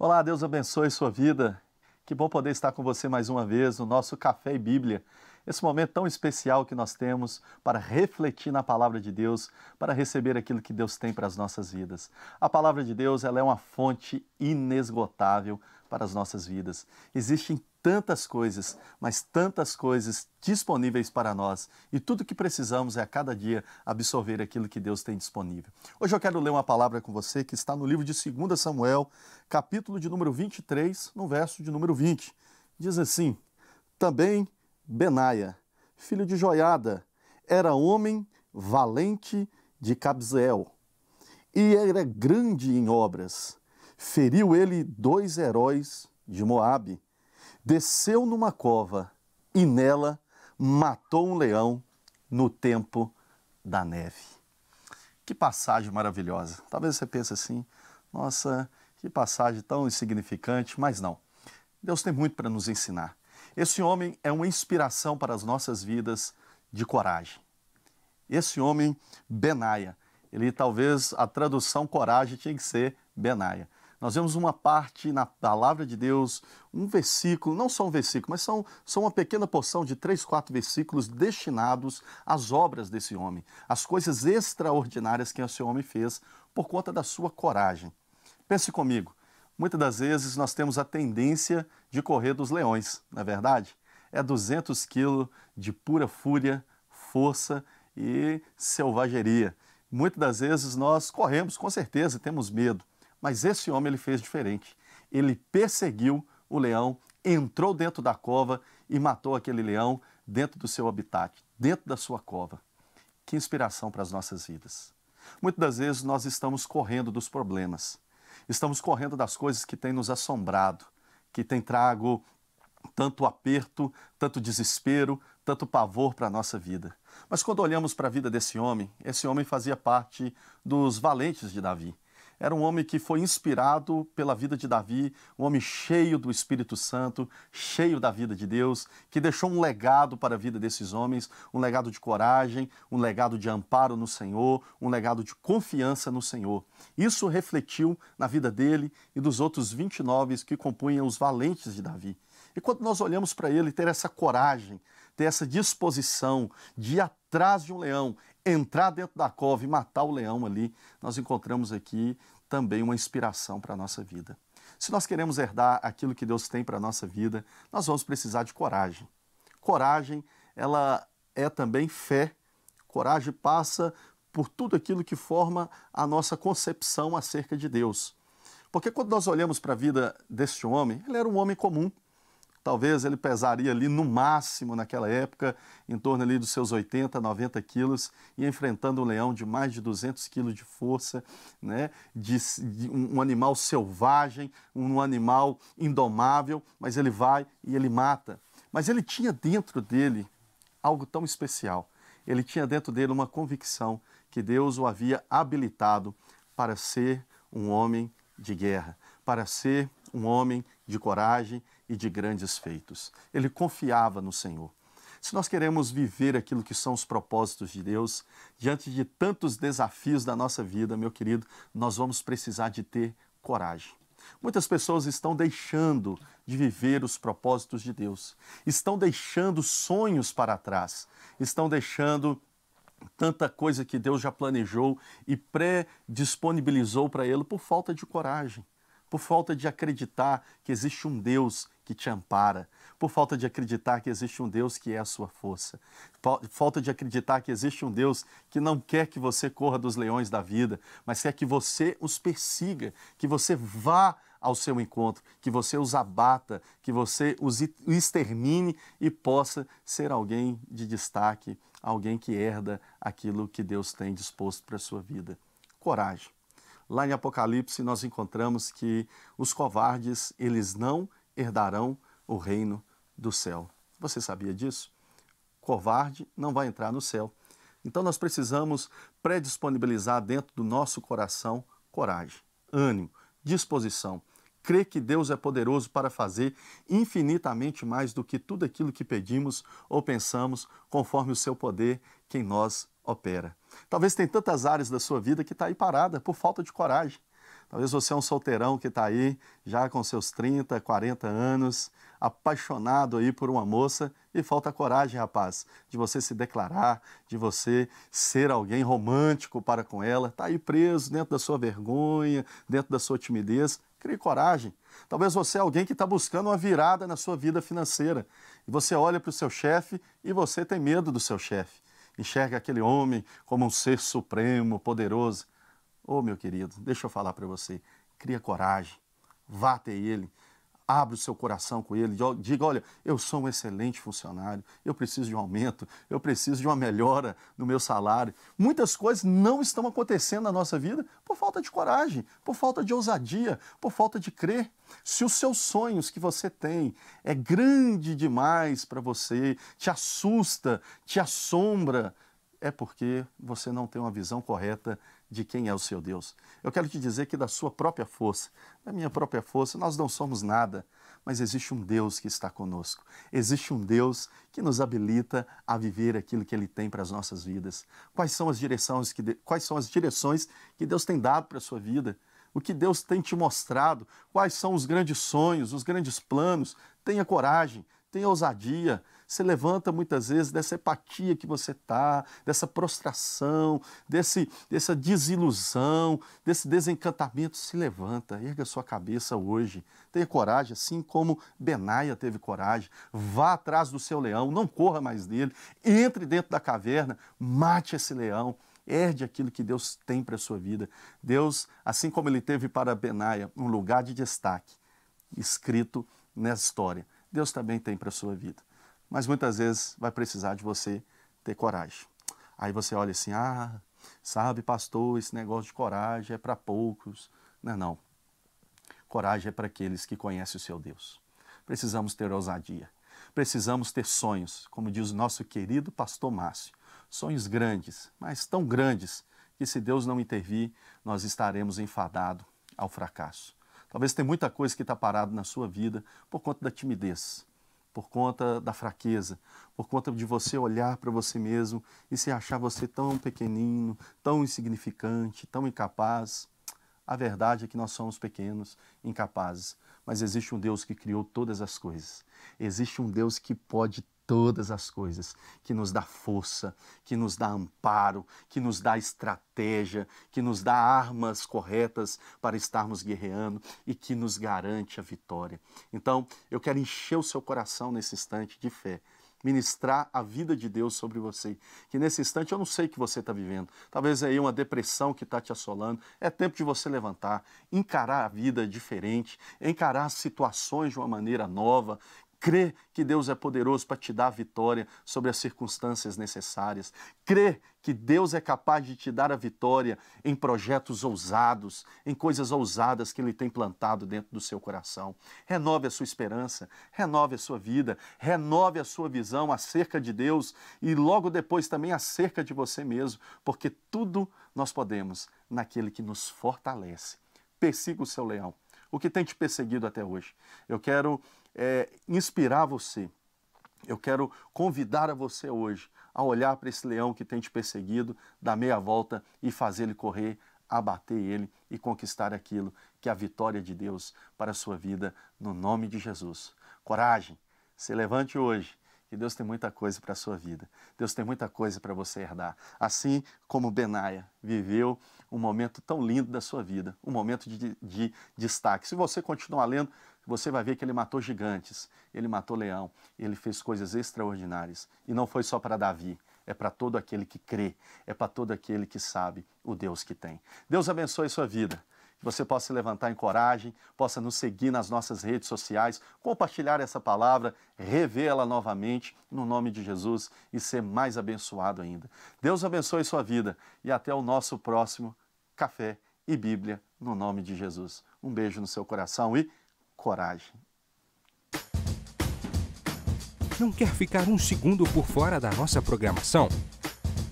Olá, Deus abençoe sua vida. Que bom poder estar com você mais uma vez no nosso Café e Bíblia esse momento tão especial que nós temos para refletir na palavra de Deus, para receber aquilo que Deus tem para as nossas vidas. A palavra de Deus ela é uma fonte inesgotável para as nossas vidas. Existem tantas coisas, mas tantas coisas disponíveis para nós e tudo que precisamos é a cada dia absorver aquilo que Deus tem disponível. Hoje eu quero ler uma palavra com você que está no livro de 2 Samuel, capítulo de número 23, no verso de número 20. Diz assim: Também Benaia, filho de Joiada, era homem valente de Cabzeel, e era grande em obras. Feriu ele dois heróis de Moabe, desceu numa cova e nela matou um leão no tempo da neve. Que passagem maravilhosa. Talvez você pense assim: "Nossa, que passagem tão insignificante", mas não. Deus tem muito para nos ensinar. Esse homem é uma inspiração para as nossas vidas de coragem. Esse homem, Benaia, ele talvez a tradução coragem tinha que ser Benaia. Nós vemos uma parte na palavra de Deus, um versículo, não só um versículo, mas são, são uma pequena porção de três, quatro versículos destinados às obras desse homem, às coisas extraordinárias que esse homem fez por conta da sua coragem. Pense comigo, Muitas das vezes nós temos a tendência de correr dos leões, na é verdade? É 200 quilos de pura fúria, força e selvageria. Muitas das vezes nós corremos, com certeza, temos medo. Mas esse homem ele fez diferente. Ele perseguiu o leão, entrou dentro da cova e matou aquele leão dentro do seu habitat, dentro da sua cova. Que inspiração para as nossas vidas. Muitas das vezes nós estamos correndo dos problemas. Estamos correndo das coisas que têm nos assombrado, que têm trago tanto aperto, tanto desespero, tanto pavor para a nossa vida. Mas quando olhamos para a vida desse homem, esse homem fazia parte dos valentes de Davi. Era um homem que foi inspirado pela vida de Davi, um homem cheio do Espírito Santo, cheio da vida de Deus, que deixou um legado para a vida desses homens, um legado de coragem, um legado de amparo no Senhor, um legado de confiança no Senhor. Isso refletiu na vida dele e dos outros 29 que compunham os valentes de Davi. E quando nós olhamos para ele ter essa coragem, ter essa disposição de ir atrás de um leão, entrar dentro da cova e matar o leão ali, nós encontramos aqui também uma inspiração para a nossa vida. Se nós queremos herdar aquilo que Deus tem para a nossa vida, nós vamos precisar de coragem. Coragem, ela é também fé. Coragem passa por tudo aquilo que forma a nossa concepção acerca de Deus. Porque quando nós olhamos para a vida deste homem, ele era um homem comum, talvez ele pesaria ali no máximo naquela época, em torno ali dos seus 80, 90 quilos, e enfrentando um leão de mais de 200 quilos de força, né? De, de um animal selvagem, um animal indomável, mas ele vai e ele mata. Mas ele tinha dentro dele algo tão especial. Ele tinha dentro dele uma convicção que Deus o havia habilitado para ser um homem de guerra, para ser um homem de coragem e de grandes feitos. Ele confiava no Senhor. Se nós queremos viver aquilo que são os propósitos de Deus, diante de tantos desafios da nossa vida, meu querido, nós vamos precisar de ter coragem. Muitas pessoas estão deixando de viver os propósitos de Deus, estão deixando sonhos para trás, estão deixando tanta coisa que Deus já planejou e pré-disponibilizou para ele por falta de coragem por falta de acreditar que existe um Deus que te ampara, por falta de acreditar que existe um Deus que é a sua força, falta de acreditar que existe um Deus que não quer que você corra dos leões da vida, mas quer que você os persiga, que você vá ao seu encontro, que você os abata, que você os extermine e possa ser alguém de destaque, alguém que herda aquilo que Deus tem disposto para a sua vida. Coragem. Lá em Apocalipse nós encontramos que os covardes, eles não herdarão o reino do céu. Você sabia disso? Covarde não vai entrar no céu. Então nós precisamos predisponibilizar dentro do nosso coração coragem, ânimo, disposição. Crê que Deus é poderoso para fazer infinitamente mais do que tudo aquilo que pedimos ou pensamos, conforme o seu poder que em nós opera. Talvez tem tantas áreas da sua vida que está aí parada por falta de coragem. Talvez você é um solteirão que está aí já com seus 30, 40 anos, apaixonado aí por uma moça e falta coragem, rapaz, de você se declarar, de você ser alguém romântico para com ela. Está aí preso dentro da sua vergonha, dentro da sua timidez. Crie coragem. Talvez você é alguém que está buscando uma virada na sua vida financeira. E você olha para o seu chefe e você tem medo do seu chefe enxerga aquele homem como um ser supremo, poderoso. Oh, meu querido, deixa eu falar para você, cria coragem, vá até ele, Abre o seu coração com ele, diga: olha, eu sou um excelente funcionário, eu preciso de um aumento, eu preciso de uma melhora no meu salário. Muitas coisas não estão acontecendo na nossa vida por falta de coragem, por falta de ousadia, por falta de crer. Se os seus sonhos que você tem é grande demais para você, te assusta, te assombra, é porque você não tem uma visão correta de quem é o seu Deus. Eu quero te dizer que da sua própria força, da minha própria força, nós não somos nada, mas existe um Deus que está conosco. Existe um Deus que nos habilita a viver aquilo que ele tem para as nossas vidas. Quais são as direções que de... quais são as direções que Deus tem dado para a sua vida? O que Deus tem te mostrado? Quais são os grandes sonhos, os grandes planos? Tenha coragem, tem ousadia. Se levanta muitas vezes dessa empatia que você tá, dessa prostração, desse, dessa desilusão, desse desencantamento. Se levanta, erga sua cabeça hoje. Tenha coragem, assim como Benaia teve coragem. Vá atrás do seu leão, não corra mais dele. Entre dentro da caverna, mate esse leão herde aquilo que Deus tem para a sua vida. Deus, assim como ele teve para Benaia um lugar de destaque, escrito nessa história, Deus também tem para a sua vida. Mas muitas vezes vai precisar de você ter coragem. Aí você olha assim, ah, sabe, pastor, esse negócio de coragem é para poucos. Não, é não. Coragem é para aqueles que conhecem o seu Deus. Precisamos ter ousadia. Precisamos ter sonhos, como diz o nosso querido pastor Márcio. Sonhos grandes, mas tão grandes que se Deus não intervir, nós estaremos enfadados ao fracasso. Talvez tenha muita coisa que está parada na sua vida por conta da timidez, por conta da fraqueza, por conta de você olhar para você mesmo e se achar você tão pequenino, tão insignificante, tão incapaz. A verdade é que nós somos pequenos, incapazes, mas existe um Deus que criou todas as coisas. Existe um Deus que pode todas as coisas, que nos dá força, que nos dá amparo, que nos dá estratégia, que nos dá armas corretas para estarmos guerreando e que nos garante a vitória. Então, eu quero encher o seu coração nesse instante de fé. Ministrar a vida de Deus sobre você. Que nesse instante eu não sei o que você está vivendo. Talvez aí uma depressão que está te assolando. É tempo de você levantar, encarar a vida diferente, encarar as situações de uma maneira nova, Crê que Deus é poderoso para te dar a vitória sobre as circunstâncias necessárias. Crê que Deus é capaz de te dar a vitória em projetos ousados, em coisas ousadas que Ele tem plantado dentro do seu coração. Renove a sua esperança, renove a sua vida, renove a sua visão acerca de Deus e logo depois também acerca de você mesmo, porque tudo nós podemos naquele que nos fortalece. Persiga o seu leão o que tem te perseguido até hoje. Eu quero é, inspirar você. Eu quero convidar a você hoje a olhar para esse leão que tem te perseguido, dar meia volta e fazer ele correr, abater ele e conquistar aquilo que é a vitória de Deus para a sua vida, no nome de Jesus. Coragem, se levante hoje que Deus tem muita coisa para a sua vida. Deus tem muita coisa para você herdar. Assim como Benaia viveu um momento tão lindo da sua vida, um momento de, de, de destaque. Se você continuar lendo, você vai ver que ele matou gigantes, ele matou leão, ele fez coisas extraordinárias. E não foi só para Davi, é para todo aquele que crê, é para todo aquele que sabe o Deus que tem. Deus abençoe sua vida você possa se levantar em coragem, possa nos seguir nas nossas redes sociais, compartilhar essa palavra, revê-la novamente no nome de Jesus e ser mais abençoado ainda. Deus abençoe sua vida e até o nosso próximo Café e Bíblia no nome de Jesus. Um beijo no seu coração e coragem. Não quer ficar um segundo por fora da nossa programação?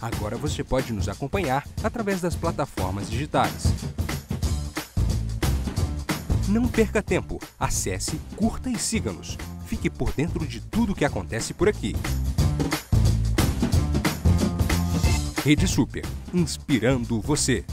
Agora você pode nos acompanhar através das plataformas digitais. Não perca tempo, acesse, curta e siga-nos. Fique por dentro de tudo o que acontece por aqui. Rede Super, inspirando você.